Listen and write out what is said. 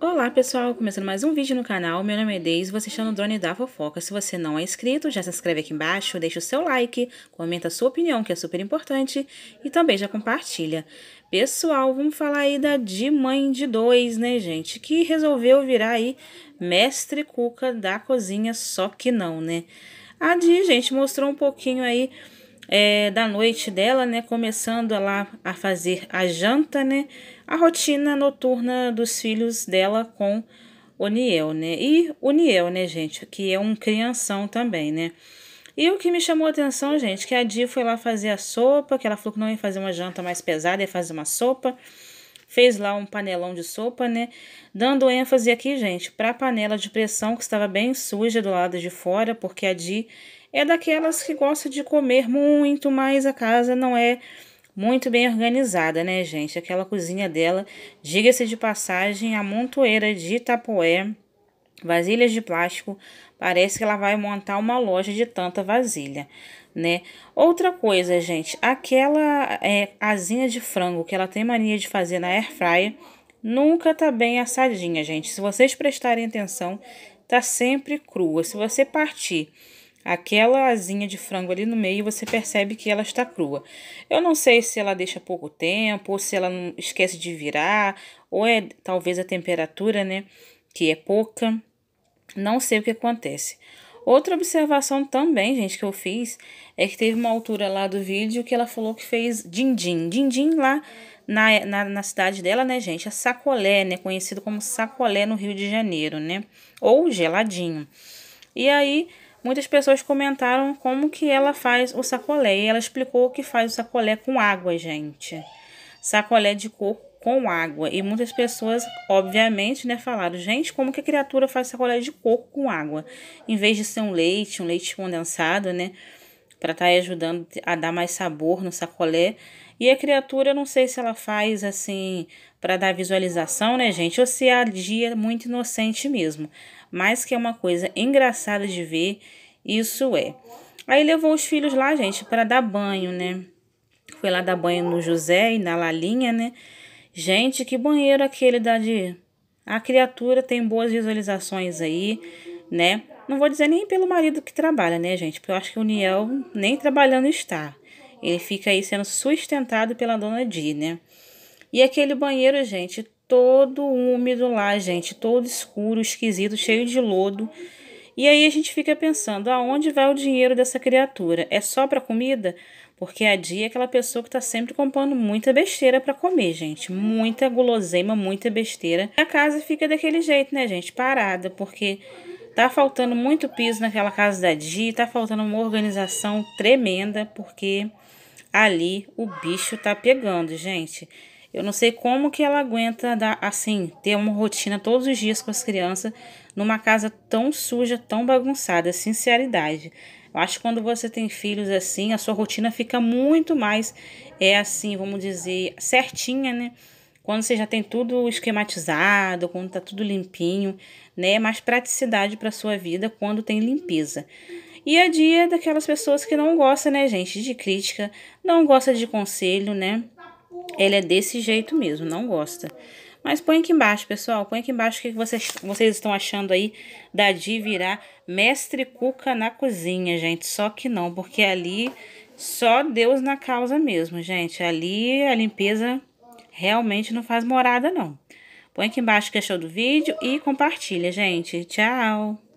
Olá pessoal, começando mais um vídeo no canal, meu nome é Deise, você está no Drone da Fofoca. Se você não é inscrito, já se inscreve aqui embaixo, deixa o seu like, comenta a sua opinião, que é super importante, e também já compartilha. Pessoal, vamos falar aí da de mãe de dois, né gente, que resolveu virar aí mestre cuca da cozinha, só que não, né. A Di, gente, mostrou um pouquinho aí é, da noite dela, né? Começando lá a fazer a janta, né? A rotina noturna dos filhos dela com o Niel, né? E o Niel, né, gente? Que é um crianção também, né? E o que me chamou a atenção, gente, que a Di foi lá fazer a sopa, que ela falou que não ia fazer uma janta mais pesada, ia fazer uma sopa. Fez lá um panelão de sopa, né? Dando ênfase aqui, gente, para a panela de pressão que estava bem suja do lado de fora, porque a Di é daquelas que gosta de comer muito, mas a casa não é muito bem organizada, né, gente? Aquela cozinha dela, diga-se de passagem, a montoeira de tapoé, vasilhas de plástico, parece que ela vai montar uma loja de tanta vasilha, né? Outra coisa, gente, aquela é, asinha de frango que ela tem mania de fazer na air fryer, nunca tá bem assadinha, gente. Se vocês prestarem atenção, tá sempre crua. Se você partir aquela asinha de frango ali no meio, você percebe que ela está crua. Eu não sei se ela deixa pouco tempo, ou se ela não esquece de virar, ou é talvez a temperatura, né, que é pouca. Não sei o que acontece. Outra observação também, gente, que eu fiz é que teve uma altura lá do vídeo que ela falou que fez din-din. Din-din lá na, na, na, cidade dela, né, gente? É sacolé, né? Conhecido como sacolé no Rio de Janeiro, né? Ou geladinho. E aí, muitas pessoas comentaram como que ela faz o sacolé. E ela explicou que faz o sacolé com água, gente. Sacolé de coco com água. E muitas pessoas, obviamente, né, falaram: gente, como que a criatura faz sacolé de coco com água? Em vez de ser um leite, um leite condensado, né? para estar tá ajudando a dar mais sabor no sacolé. E a criatura, não sei se ela faz assim para dar visualização, né, gente? Ou se é muito inocente mesmo. Mas que é uma coisa engraçada de ver, isso é. Aí levou os filhos lá, gente, para dar banho, né? Foi lá dar banho no José e na Lalinha, né? Gente, que banheiro aquele da de. A criatura tem boas visualizações aí, né? Não vou dizer nem pelo marido que trabalha, né, gente? Porque eu acho que o Niel nem trabalhando está. Ele fica aí sendo sustentado pela dona Di, né? E aquele banheiro, gente, todo úmido lá, gente, todo escuro, esquisito, cheio de lodo. E aí a gente fica pensando, aonde vai o dinheiro dessa criatura? É só para comida? Porque a Di é aquela pessoa que tá sempre comprando muita besteira para comer, gente. Muita guloseima, muita besteira. E a casa fica daquele jeito, né, gente? Parada, porque Tá faltando muito piso naquela casa da Di, tá faltando uma organização tremenda, porque ali o bicho tá pegando, gente. Eu não sei como que ela aguenta dar, assim, ter uma rotina todos os dias com as crianças numa casa tão suja, tão bagunçada, sinceridade. Eu acho que quando você tem filhos assim, a sua rotina fica muito mais, é assim, vamos dizer, certinha, né? Quando você já tem tudo esquematizado, quando tá tudo limpinho, né? É mais praticidade para sua vida quando tem limpeza. E a é dia daquelas pessoas que não gosta, né, gente, de crítica, não gosta de conselho, né? Ela é desse jeito mesmo, não gosta. Mas põe aqui embaixo, pessoal. Põe aqui embaixo o que vocês, vocês estão achando aí da Di virar mestre cuca na cozinha, gente. Só que não, porque ali só Deus na causa mesmo, gente. Ali a limpeza Realmente não faz morada, não. Põe aqui embaixo o que achou é do vídeo e compartilha, gente. Tchau!